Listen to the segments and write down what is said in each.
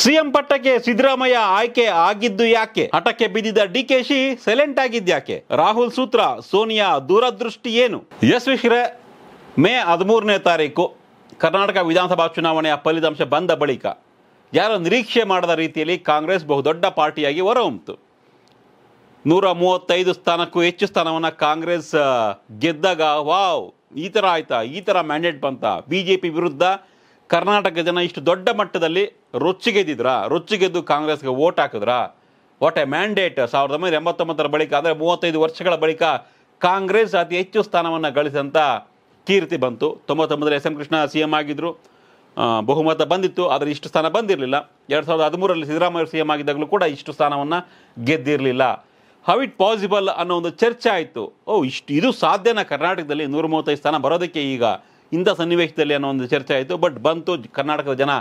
CM ಪಟ್ಟಕ್ಕೆ ಸಿದ್ದರಾಮಯ್ಯ ಆಯ್ಕೆ ಆಗಿದ್ದು ಯಾಕೆ ಹಠಕ್ಕೆ ಬಿದ್ದಿದ್ದ ಡಿಕೆಶಿ ಸೈಲೆಂಟ್ ಆಗಿದ್ಯಾಕೆ ರಾಹುಲ್ ಸೂತ್ರ ಸೋನಿಯಾ ದೂರದೃಷ್ಟಿ ಏನು ಎಸ್ ಮೇ ಹದಿಮೂರನೇ ತಾರೀಕು ಕರ್ನಾಟಕ ವಿಧಾನಸಭಾ ಚುನಾವಣೆಯ ಫಲಿತಾಂಶ ಬಂದ ಬಳಿಕ ಯಾರು ನಿರೀಕ್ಷೆ ಮಾಡದ ರೀತಿಯಲ್ಲಿ ಕಾಂಗ್ರೆಸ್ ಬಹುದೊಡ್ಡ ಪಾರ್ಟಿಯಾಗಿ ಹೊರಹೊಮ್ಮಿತು ನೂರ ಮೂವತ್ತೈದು ಸ್ಥಾನಕ್ಕೂ ಹೆಚ್ಚು ಸ್ಥಾನವನ್ನು ಕಾಂಗ್ರೆಸ್ ಗೆದ್ದಾಗ ವಾವ್ ಈ ಥರ ಆಯ್ತಾ ಈ ಥರ ಮ್ಯಾಂಡೇಟ್ ಬಂತ ಬಿ ಜೆ ಪಿ ವಿರುದ್ಧ ಕರ್ನಾಟಕ ಜನ ಇಷ್ಟು ದೊಡ್ಡ ಮಟ್ಟದಲ್ಲಿ ರೊಚ್ಚಿಗೆದ್ದಿದ್ರಾ ರೊಚ್ಚಿಗೆದ್ದು ಕಾಂಗ್ರೆಸ್ಗೆ ಓಟ್ ಹಾಕಿದ್ರಾ ವಾಟ್ ಎ ಮ್ಯಾಂಡೇಟ್ ಸಾವಿರದ ಒಂಬೈನೂರ ಎಂಬತ್ತೊಂಬತ್ತರ ಬಳಿಕ ಅಂದರೆ ಮೂವತ್ತೈದು ವರ್ಷಗಳ ಬಳಿಕ ಕಾಂಗ್ರೆಸ್ ಅತಿ ಹೆಚ್ಚು ಸ್ಥಾನವನ್ನು ಗಳಿಸಿದಂಥ ಕೀರ್ತಿ ಬಂತು ತೊಂಬತ್ತೊಂಬತ್ತರ S M Krishna C M ಆಗಿದ್ದರು ಬಹುಮತ ಬಂದಿತ್ತು ಆದರೆ ಇಷ್ಟು ಸ್ಥಾನ ಬಂದಿರಲಿಲ್ಲ ಎರಡು ಸಾವಿರದ ಹದಿಮೂರರಲ್ಲಿ ಸಿದ್ದರಾಮಯ್ಯ ಸಿ ಎಂ ಆಗಿದ್ದಾಗಲೂ ಕೂಡ ಇಷ್ಟು ಸ್ಥಾನವನ್ನು ಗೆದ್ದಿರಲಿಲ್ಲ ಹೌ ಇಟ್ ಪಾಸಿಬಲ್ ಅನ್ನೋ ಒಂದು ಚರ್ಚೆ ಆಯಿತು ಓ ಇಷ್ಟು ಇದು ಸಾಧ್ಯನಾ ಕರ್ನಾಟಕದಲ್ಲಿ ನೂರ ಮೂವತ್ತೈದು ಸ್ಥಾನ ಬರೋದಕ್ಕೆ ಈಗ ಇಂಥ ಸನ್ನಿವೇಶದಲ್ಲಿ ಅನ್ನೋ ಒಂದು ಚರ್ಚೆ ಆಯಿತು ಬಟ್ ಬಂತು ಕರ್ನಾಟಕದ ಜನ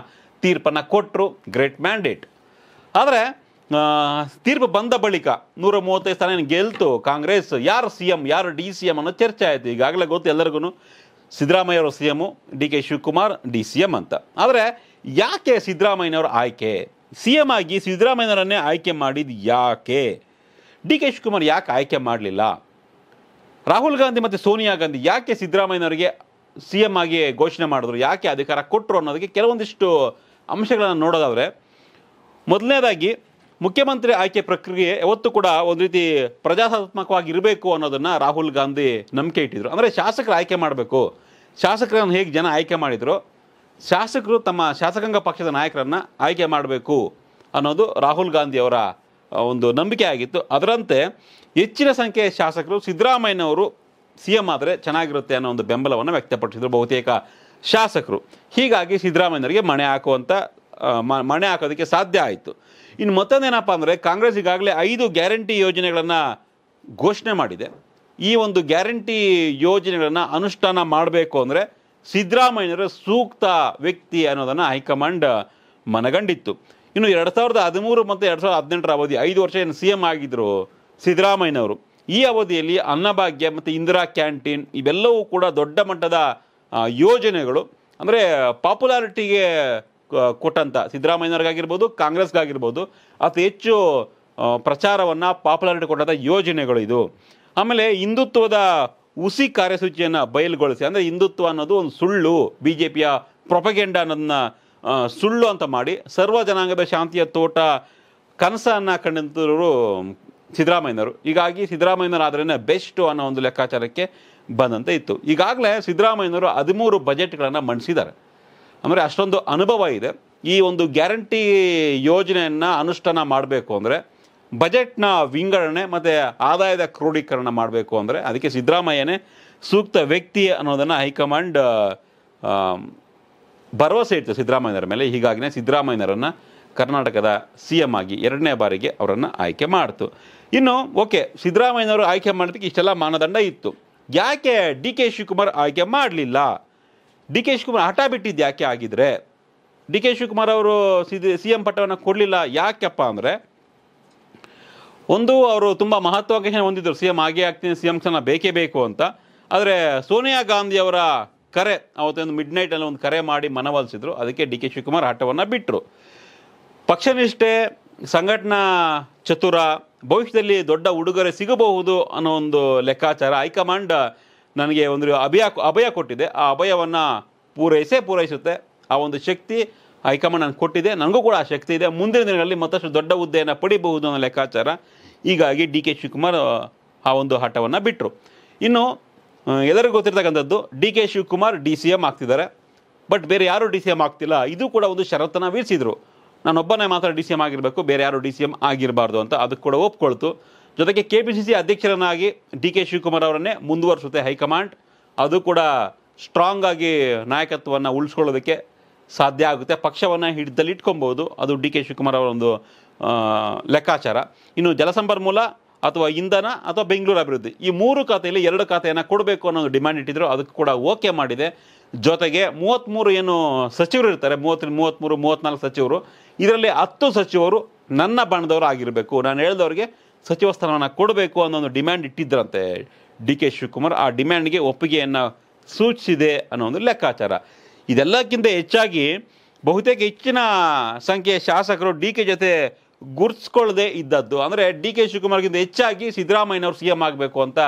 ತೀರ್ಪನ್ನು ಕೊಟ್ಟರು ಗ್ರೇಟ್ ಮ್ಯಾಂಡೇಟ್ ಆದರೆ ತೀರ್ಪು ಬಂದ ಬಳಿಕ ನೂರ ಮೂವತ್ತೈದು ಸ್ಥಾನ ಗೆಲ್ತು ಕಾಂಗ್ರೆಸ್ ಯಾರು ಸಿ ಎಮ್ ಯಾರು ಡಿ ಸಿ ಎಮ್ ಅನ್ನೋ ಚರ್ಚೆ ಆಯಿತು ಈಗಾಗಲೇ ಗೊತ್ತು ಎಲ್ಲರಿಗೂ ಸಿದ್ದರಾಮಯ್ಯವರು C M D K Shivakumar D C M ಅಂತ ಆದರೆ ಯಾಕೆ ಸಿದ್ದರಾಮಯ್ಯವರು ಆಯ್ಕೆ ಸಿ ಎಮ್ ಆಗಿ ಸಿದ್ದರಾಮಯ್ಯನವರನ್ನೇ ಆಯ್ಕೆ ಮಾಡಿದ್ದು ಯಾಕೆ ಡಿ ಕೆ ಶಿವಕುಮಾರ್ ಯಾಕೆ ಆಯ್ಕೆ ಮಾಡಲಿಲ್ಲ ರಾಹುಲ್ ಗಾಂಧಿ ಮತ್ತು ಸೋನಿಯಾ ಗಾಂಧಿ ಯಾಕೆ ಸಿದ್ದರಾಮಯ್ಯನವರಿಗೆ ಸಿ ಎಮ್ ಆಗಿ ಘೋಷಣೆ ಮಾಡಿದ್ರು ಯಾಕೆ ಅಧಿಕಾರ ಕೊಟ್ಟರು ಅನ್ನೋದಕ್ಕೆ ಕೆಲವೊಂದಿಷ್ಟು ಅಂಶಗಳನ್ನು ನೋಡೋದಾದರೆ ಮೊದಲನೇದಾಗಿ ಮುಖ್ಯಮಂತ್ರಿ ಆಯ್ಕೆ ಪ್ರಕ್ರಿಯೆ ಯಾವತ್ತೂ ಕೂಡ ಒಂದು ರೀತಿ ಪ್ರಜಾಸಾತ್ಮಕವಾಗಿ ಇರಬೇಕು ಅನ್ನೋದನ್ನು ರಾಹುಲ್ ಗಾಂಧಿ ನಂಬಿಕೆ ಇಟ್ಟಿದ್ರು ಅಂದರೆ ಶಾಸಕರು ಆಯ್ಕೆ ಮಾಡಬೇಕು ಶಾಸಕರನ್ನು ಹೇಗೆ ಜನ ಆಯ್ಕೆ ಮಾಡಿದರು ಶಾಸಕರು ತಮ್ಮ ಶಾಸಕಾಂಗ ಪಕ್ಷದ ನಾಯಕರನ್ನು ಆಯ್ಕೆ ಮಾಡಬೇಕು ಅನ್ನೋದು ರಾಹುಲ್ ಗಾಂಧಿ ಅವರ ಒಂದು ನಂಬಿಕೆ ಆಗಿತ್ತು ಅದರಂತೆ ಹೆಚ್ಚಿನ ಸಂಖ್ಯೆಯ ಶಾಸಕರು ಸಿದ್ದರಾಮಯ್ಯನವರು ಸಿ ಎಂ ಆದರೆ ಚೆನ್ನಾಗಿರುತ್ತೆ ಅನ್ನೋ ಒಂದು ಬೆಂಬಲವನ್ನು ವ್ಯಕ್ತಪಡಿಸಿದರು ಬಹುತೇಕ ಶಾಸಕರು ಹೀಗಾಗಿ ಸಿದ್ದರಾಮಯ್ಯರಿಗೆ ಮಣೆ ಹಾಕುವಂಥ ಮಣೆ ಹಾಕೋದಕ್ಕೆ ಸಾಧ್ಯ ಆಯಿತು ಇನ್ನು ಏನಪ್ಪ ಅಂದರೆ ಕಾಂಗ್ರೆಸ್ ಈಗಾಗಲೇ ಐದು ಗ್ಯಾರಂಟಿ ಯೋಜನೆಗಳನ್ನು ಘೋಷಣೆ ಮಾಡಿದೆ ಈ ಒಂದು ಗ್ಯಾರಂಟಿ ಯೋಜನೆಗಳನ್ನು ಅನುಷ್ಠಾನ ಮಾಡಬೇಕು ಅಂದರೆ ಸಿದ್ದರಾಮಯ್ಯರು ಸೂಕ್ತ ವ್ಯಕ್ತಿ ಅನ್ನೋದನ್ನು ಹೈಕಮಾಂಡ್ ಮನಗಂಡಿತ್ತು ಇನ್ನು ಎರಡು ಸಾವಿರದ ಹದಿಮೂರು ಮತ್ತು ಎರಡು ಸಾವಿರದ ಹದಿನೆಂಟರ ಅವಧಿ ಐದು ವರ್ಷ ಏನು ಸಿ ಎಂ ಆಗಿದ್ದರು ಸಿದ್ದರಾಮಯ್ಯನವರು ಈ ಅವಧಿಯಲ್ಲಿ ಅನ್ನಭಾಗ್ಯ ಮತ್ತು ಇಂದಿರಾ ಕ್ಯಾಂಟೀನ್ ಇವೆಲ್ಲವೂ ಕೂಡ ದೊಡ್ಡ ಮಟ್ಟದ ಯೋಜನೆಗಳು ಅಂದರೆ ಪಾಪ್ಯುಲಾರಿಟಿಗೆ ಕೊಟ್ಟಂಥ ಸಿದ್ದರಾಮಯ್ಯನವ್ರಿಗಾಗಿರ್ಬೋದು ಕಾಂಗ್ರೆಸ್ಗಾಗಿರ್ಬೋದು ಅತಿ ಹೆಚ್ಚು ಪ್ರಚಾರವನ್ನು ಪಾಪ್ಯುಲಾರಿಟಿ ಕೊಟ್ಟಂಥ ಯೋಜನೆಗಳು ಇದು ಆಮೇಲೆ ಹಿಂದುತ್ವದ ಉಸಿ ಕಾರ್ಯಸೂಚಿಯನ್ನು ಬಯಲುಗೊಳಿಸಿ ಅಂದರೆ ಹಿಂದುತ್ವ ಅನ್ನೋದು ಒಂದು ಸುಳ್ಳು ಬಿ ಜೆ ಪಿಯ ಪ್ರೊಪಗೆಂಡ ಅನ್ನೋದನ್ನು ಸುಳ್ಳು ಅಂತ ಮಾಡಿ ಸರ್ವ ಜನಾಂಗದ ಶಾಂತಿಯ ತೋಟ ಕನಸನ್ನು ಕಂಡಂತವರು ಸಿದ್ದರಾಮಯ್ಯನವರು ಹೀಗಾಗಿ ಸಿದ್ದರಾಮಯ್ಯನವರಾದ್ರೇ ಬೆಸ್ಟು ಅನ್ನೋ ಒಂದು ಲೆಕ್ಕಾಚಾರಕ್ಕೆ ಬಂದಂತೆ ಇತ್ತು ಈಗಾಗಲೇ ಸಿದ್ದರಾಮಯ್ಯನವರು ಹದಿಮೂರು ಬಜೆಟ್ಗಳನ್ನು ಮಂಡಿಸಿದ್ದಾರೆ ಅಂದರೆ ಅಷ್ಟೊಂದು ಅನುಭವ ಇದೆ ಈ ಒಂದು ಗ್ಯಾರಂಟಿ ಯೋಜನೆಯನ್ನು ಅನುಷ್ಠಾನ ಮಾಡಬೇಕು ಅಂದರೆ ಬಜೆಟ್ನ ವಿಂಗಡಣೆ ಮತ್ತು ಆದಾಯದ ಕ್ರೋಢೀಕರಣ ಮಾಡಬೇಕು ಅಂದರೆ ಅದಕ್ಕೆ ಸಿದ್ದರಾಮಯ್ಯನೇ ಸೂಕ್ತ ವ್ಯಕ್ತಿ ಅನ್ನೋದನ್ನು ಹೈಕಮಾಂಡ್ ಭರವಸೆ ಇತ್ತು ಸಿದ್ದರಾಮಯ್ಯನವರ ಮೇಲೆ ಹೀಗಾಗಿನೇ ಸಿದ್ದರಾಮಯ್ಯನವರನ್ನು ಕರ್ನಾಟಕದ ಸಿ ಎಮ್ ಆಗಿ ಎರಡನೇ ಬಾರಿಗೆ ಅವರನ್ನು ಆಯ್ಕೆ ಮಾಡ್ತು ಇನ್ನು ಓಕೆ ಸಿದ್ದರಾಮಯ್ಯನವರು ಆಯ್ಕೆ ಮಾಡೋದಕ್ಕೆ ಇಷ್ಟೆಲ್ಲ ಮಾನದಂಡ ಇತ್ತು ಯಾಕೆ ಡಿ ಕೆ ಶಿವಕುಮಾರ್ ಆಯ್ಕೆ ಮಾಡಲಿಲ್ಲ ಡಿ ಕೆ ಶಿವಕುಮಾರ್ ಹಠ ಬಿಟ್ಟಿದ್ದು ಯಾಕೆ ಆಗಿದ್ರೆ ಡಿ ಕೆ ಶಿವಕುಮಾರ್ ಅವರು ಸಿ ಎಂ ಪಟ್ಟವನ್ನು ಕೊಡಲಿಲ್ಲ ಯಾಕೆಪ್ಪ ಅಂದರೆ ಒಂದು ಅವರು ತುಂಬ ಮಹತ್ವಾಕಾಂಕ್ಷೆ ಹೊಂದಿದ್ದರು ಸಿ ಎಂ ಆಗೇ ಆಗ್ತೀನಿ ಸಿ ಎಂ ಸಹ ಬೇಕೇ ಬೇಕು ಅಂತ ಆದರೆ ಸೋನಿಯಾ ಗಾಂಧಿ ಅವರ ಕರೆ ಅವತ್ತೊಂದು ಮಿಡ್ ನೈಟಲ್ಲಿ ಒಂದು ಕರೆ ಮಾಡಿ ಮನವೊಲಿಸಿದ್ರು ಅದಕ್ಕೆ ಡಿ ಕೆ ಶಿವಕುಮಾರ್ ಹಠವನ್ನು ಬಿಟ್ಟರು ಪಕ್ಷನಿಷ್ಠೆ ಸಂಘಟನಾ ಚತುರ ಭವಿಷ್ಯದಲ್ಲಿ ದೊಡ್ಡ ಉಡುಗೊರೆ ಸಿಗಬಹುದು ಅನ್ನೋ ಒಂದು ಲೆಕ್ಕಾಚಾರ ಹೈಕಮಾಂಡ್ ನನಗೆ ಒಂದು ಅಭಯ ಅಭಯ ಕೊಟ್ಟಿದೆ ಆ ಅಭಯವನ್ನು ಪೂರೈಸೇ ಪೂರೈಸುತ್ತೆ ಆ ಒಂದು ಶಕ್ತಿ ಹೈಕಮಾಂಡ್ ನನಗೆ ಕೊಟ್ಟಿದೆ ನನಗೂ ಕೂಡ ಆ ಶಕ್ತಿ ಇದೆ ಮುಂದಿನ ದಿನಗಳಲ್ಲಿ ಮತ್ತಷ್ಟು ದೊಡ್ಡ ಹುದ್ದೆಯನ್ನು ಪಡಿಬಹುದು ಅನ್ನೋ ಲೆಕ್ಕಾಚಾರ ಹೀಗಾಗಿ ಡಿ ಕೆ ಶಿವಕುಮಾರ್ ಆ ಒಂದು ಹಠವನ್ನು ಬಿಟ್ಟರು ಇನ್ನು ಎಲ್ಲರಿಗೂ ಗೊತ್ತಿರ್ತಕ್ಕಂಥದ್ದು D K Shivakumar D C M ಆಗ್ತಿದ್ದಾರೆ ಬಟ್ ಬೇರೆ ಯಾರೂ ಡಿ ಸಿ ಎಮ್ ಆಗ್ತಿಲ್ಲ ಇದು ಕೂಡ ಒಂದು ಷರತ್ತನ್ನು ವೀರಿಸಿದರು ನಾನೊಬ್ಬನೇ ಮಾತ್ರ ಡಿ ಸಿ ಎಂ ಆಗಿರಬೇಕು ಬೇರೆ ಯಾರು ಡಿ ಸಿ ಎಂ ಆಗಿರಬಾರ್ದು ಅಂತ ಅದಕ್ಕೆ ಕೂಡ ಒಪ್ಕೊಳ್ತು ಜೊತೆಗೆ ಕೆ ಪಿ ಸಿ ಸಿ ಅಧ್ಯಕ್ಷರನ್ನಾಗಿ ಡಿ ಕೆ ಶಿವಕುಮಾರ್ ಅವರನ್ನೇ ಮುಂದುವರಿಸುತ್ತೆ ಹೈಕಮಾಂಡ್ ಅದು ಕೂಡ ಸ್ಟ್ರಾಂಗ್ ಆಗಿ ನಾಯಕತ್ವವನ್ನು ಉಳಿಸ್ಕೊಳ್ಳೋದಕ್ಕೆ ಸಾಧ್ಯ ಆಗುತ್ತೆ ಪಕ್ಷವನ್ನು ಹಿಡಿದಲ್ಲಿ ಇಟ್ಕೊಬೋದು ಅದು ಡಿ ಕೆ ಶಿವಕುಮಾರ್ ಅವರ ಒಂದು ಲೆಕ್ಕಾಚಾರ ಇನ್ನು ಜಲಸಂಪನ್ಮೂಲ ಅಥವಾ ಇಂಧನ ಅಥವಾ ಬೆಂಗಳೂರು ಅಭಿವೃದ್ಧಿ ಈ ಮೂರು ಖಾತೆಯಲ್ಲಿ ಎರಡು ಖಾತೆಯನ್ನು ಕೊಡಬೇಕು ಅನ್ನೋ ಡಿಮ್ಯಾಂಡ್ ಇಟ್ಟಿದ್ರು ಅದಕ್ಕೆ ಕೂಡ ಓಕೆ ಮಾಡಿದೆ ಜೊತೆಗೆ ಮೂವತ್ತ್ಮೂರು ಏನು ಸಚಿವರು ಇರ್ತಾರೆ ಮೂವತ್ತು ಮೂವತ್ತ್ಮೂರು ಮೂವತ್ತ್ನಾಲ್ಕು ಸಚಿವರು ಇದರಲ್ಲಿ ಹತ್ತು ಸಚಿವರು ನನ್ನ ಬಣದವರು ಆಗಿರಬೇಕು ನಾನು ಹೇಳಿದವರಿಗೆ ಸಚಿವ ಸ್ಥಾನವನ್ನು ಕೊಡಬೇಕು ಅನ್ನೋ ಒಂದು ಡಿಮ್ಯಾಂಡ್ ಇಟ್ಟಿದ್ದರಂತೆ ಡಿ ಕೆ ಶಿವಕುಮಾರ್ ಆ ಡಿಮ್ಯಾಂಡ್ಗೆ ಒಪ್ಪಿಗೆಯನ್ನು ಸೂಚಿಸಿದೆ ಅನ್ನೋ ಒಂದು ಲೆಕ್ಕಾಚಾರ ಇದೆಲ್ಲಕ್ಕಿಂತ ಹೆಚ್ಚಾಗಿ ಬಹುತೇಕ ಹೆಚ್ಚಿನ ಸಂಖ್ಯೆಯ ಶಾಸಕರು ಡಿ ಕೆ ಜೊತೆ ಗುರ್ಸ್ಕೊಳ್ಳದೆ ಇದ್ದದ್ದು ಅಂದರೆ ಡಿ ಕೆ ಶಿವಕುಮಾರ್ಗಿಂತ ಹೆಚ್ಚಾಗಿ ಸಿದ್ದರಾಮಯ್ಯನವರು ಸಿ ಎಂ ಆಗಬೇಕು ಅಂತ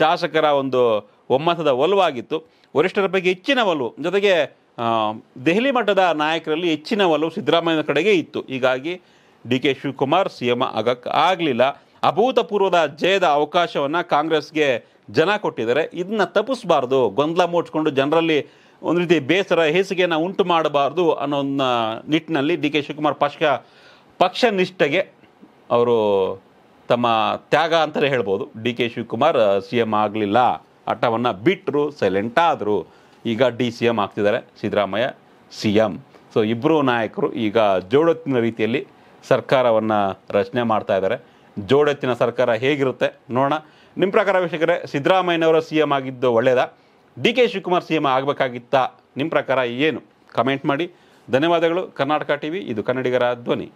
ಶಾಸಕರ ಒಂದು ಒಮ್ಮತದ ಒಲವಾಗಿತ್ತು ವರಿಷ್ಠರ ಬಗ್ಗೆ ಹೆಚ್ಚಿನ ಒಲವು ಜೊತೆಗೆ ದೆಹಲಿ ಮಠದ ನಾಯಕರಲ್ಲಿ ಹೆಚ್ಚಿನ ಒಲವು ಸಿದ್ದರಾಮಯ್ಯನ ಕಡೆಗೆ ಇತ್ತು ಹೀಗಾಗಿ D K Shivakumar C M ಆಗಕ್ಕೆ ಆಗಲಿಲ್ಲ ಅಭೂತಪೂರ್ವದ ಜಯದ ಅವಕಾಶವನ್ನು ಕಾಂಗ್ರೆಸ್ಗೆ ಜನ ಕೊಟ್ಟಿದ್ದಾರೆ ಇದನ್ನ ತಪ್ಪಿಸ್ಬಾರ್ದು ಗೊಂದಲ ಮೂಡ್ಸ್ಕೊಂಡು ಜನರಲ್ಲಿ ಒಂದು ರೀತಿ ಬೇಸರ ಹೇಸಿಗೆಯನ್ನು ಉಂಟು ಮಾಡಬಾರ್ದು ಅನ್ನೋ ನಿಟ್ಟಿನಲ್ಲಿ ಡಿ ಕೆ ಶಿವಕುಮಾರ್ ಪಕ್ಷ ಪಕ್ಷ ನಿಷ್ಠೆಗೆ ಅವರು ತಮ್ಮ ತ್ಯಾಗ ಅಂತಲೇ ಹೇಳ್ಬೋದು D K Shivakumar C M ಆಗಲಿಲ್ಲ ಆಟವನ್ನು ಬಿಟ್ಟರು ಸೈಲೆಂಟ್ ಆದರು ಈಗ ಡಿ ಸಿ ಎಂ ಆಗ್ತಿದ್ದಾರೆ ಸಿದ್ದರಾಮಯ್ಯ ಸಿ ಎಂ ಸೊ ಇಬ್ಬರು ನಾಯಕರು ಈಗ ಜೋಡತ್ತಿನ ರೀತಿಯಲ್ಲಿ ಸರ್ಕಾರವನ್ನು ರಚನೆ ಮಾಡ್ತಾ ಇದ್ದಾರೆ ಜೋಡತ್ತಿನ ಸರ್ಕಾರ ಹೇಗಿರುತ್ತೆ ನೋಡೋಣ ನಿಮ್ಮ ಪ್ರಕಾರ ವೀಕ್ಷಕರೇ ಸಿದ್ದರಾಮಯ್ಯನವರ ಸಿ ಎಂ ಆಗಿದ್ದು ಒಳ್ಳೆಯದ D K Shivakumar C M ಆಗಬೇಕಾಗಿತ್ತಾ ನಿಮ್ಮ ಪ್ರಕಾರ ಏನು ಕಮೆಂಟ್ ಮಾಡಿ ಧನ್ಯವಾದಗಳು ಕರ್ನಾಟಕ ಟಿ ವಿ ಇದು ಕನ್ನಡಿಗರ ಧ್ವನಿ